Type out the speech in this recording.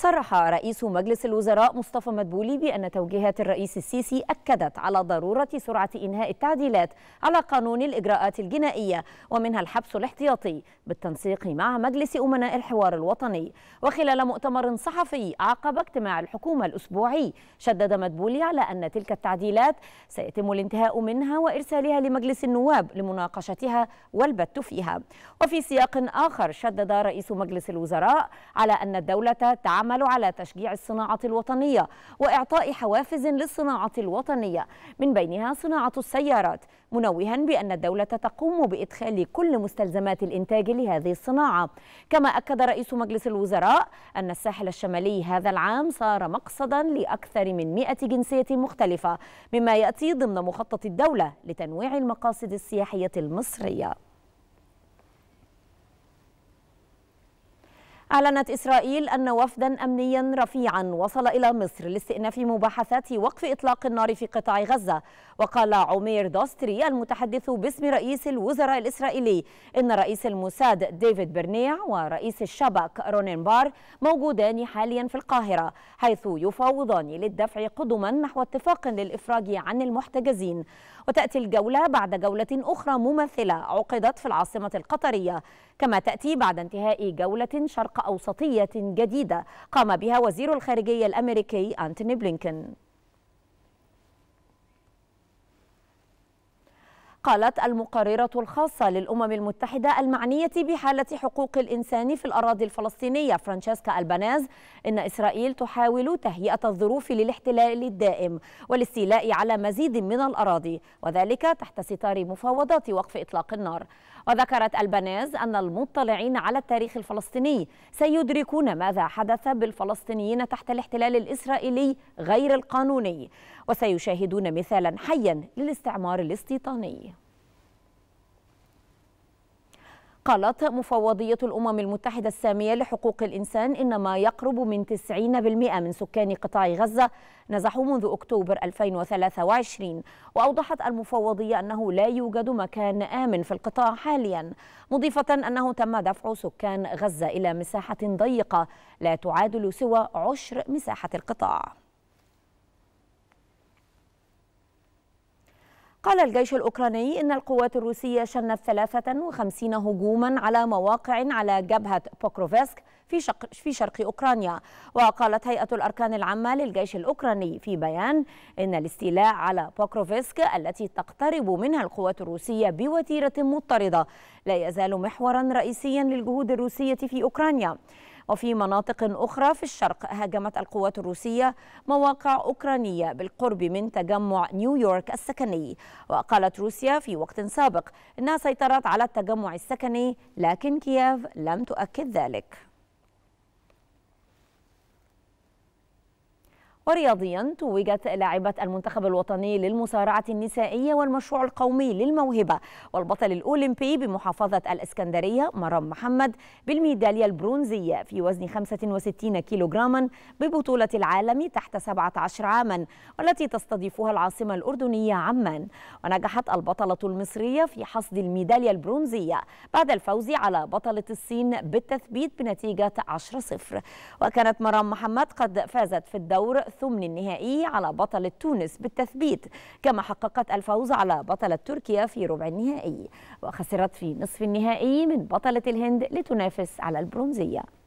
صرح رئيس مجلس الوزراء مصطفى مدبولي بأن توجيهات الرئيس السيسي أكدت على ضرورة سرعة إنهاء التعديلات على قانون الإجراءات الجنائية ومنها الحبس الاحتياطي بالتنسيق مع مجلس أمناء الحوار الوطني وخلال مؤتمر صحفي عقب اجتماع الحكومة الأسبوعي شدد مدبولي على أن تلك التعديلات سيتم الانتهاء منها وإرسالها لمجلس النواب لمناقشتها والبت فيها وفي سياق آخر شدد رئيس مجلس الوزراء على أن الدولة تعمل تعمل على تشجيع الصناعة الوطنية وإعطاء حوافز للصناعة الوطنية من بينها صناعة السيارات منوها بأن الدولة تقوم بإدخال كل مستلزمات الإنتاج لهذه الصناعة كما أكد رئيس مجلس الوزراء أن الساحل الشمالي هذا العام صار مقصدا لأكثر من 100 جنسية مختلفة مما يأتي ضمن مخطط الدولة لتنويع المقاصد السياحية المصرية أعلنت إسرائيل أن وفدا أمنيا رفيعا وصل إلى مصر لاستئناف مباحثات وقف إطلاق النار في قطاع غزة وقال عمير دوستري المتحدث باسم رئيس الوزراء الإسرائيلي إن رئيس الموساد ديفيد برنيع ورئيس الشبك رونين بار موجودان حاليا في القاهرة حيث يفاوضان للدفع قدما نحو اتفاق للإفراج عن المحتجزين وتأتي الجولة بعد جولة أخرى مماثلة عقدت في العاصمة القطرية كما تأتي بعد انتهاء جولة شرق أوسطية جديدة قام بها وزير الخارجية الأمريكي أنتوني بلينكن قالت المقررة الخاصة للأمم المتحدة المعنية بحالة حقوق الإنسان في الأراضي الفلسطينية فرانشيسكا ألباناز إن إسرائيل تحاول تهيئة الظروف للاحتلال الدائم والاستيلاء على مزيد من الأراضي وذلك تحت ستار مفاوضات وقف إطلاق النار وذكرت البناز أن المطلعين على التاريخ الفلسطيني سيدركون ماذا حدث بالفلسطينيين تحت الاحتلال الإسرائيلي غير القانوني وسيشاهدون مثالا حيا للاستعمار الاستيطاني قالت مفوضية الأمم المتحدة السامية لحقوق الإنسان إن ما يقرب من 90% من سكان قطاع غزة نزحوا منذ أكتوبر 2023 وأوضحت المفوضية أنه لا يوجد مكان آمن في القطاع حاليا مضيفة أنه تم دفع سكان غزة إلى مساحة ضيقة لا تعادل سوى عشر مساحة القطاع قال الجيش الأوكراني إن القوات الروسية شنت 53 هجوما على مواقع على جبهة بوكروفسك في, شق في شرق أوكرانيا وقالت هيئة الأركان العامة للجيش الأوكراني في بيان إن الاستيلاء على بوكروفسك التي تقترب منها القوات الروسية بوتيرة مضطردة لا يزال محورا رئيسيا للجهود الروسية في أوكرانيا وفي مناطق أخرى في الشرق هاجمت القوات الروسية مواقع أوكرانية بالقرب من تجمع نيويورك السكني وقالت روسيا في وقت سابق أنها سيطرت على التجمع السكني لكن كييف لم تؤكد ذلك ورياضيا توجت لاعبة المنتخب الوطني للمصارعة النسائية والمشروع القومي للموهبة والبطل الأولمبي بمحافظة الإسكندرية مرام محمد بالميدالية البرونزية في وزن 65 كيلوغراما ببطولة العالم تحت 17 عاما والتي تستضيفها العاصمة الأردنية عمان ونجحت البطلة المصرية في حصد الميدالية البرونزية بعد الفوز على بطلة الصين بالتثبيت بنتيجة 10-0 وكانت مرام محمد قد فازت في الدور الثمن النهائي على بطلة تونس بالتثبيت كما حققت الفوز على بطلة تركيا في ربع النهائي وخسرت في نصف النهائي من بطلة الهند لتنافس على البرونزية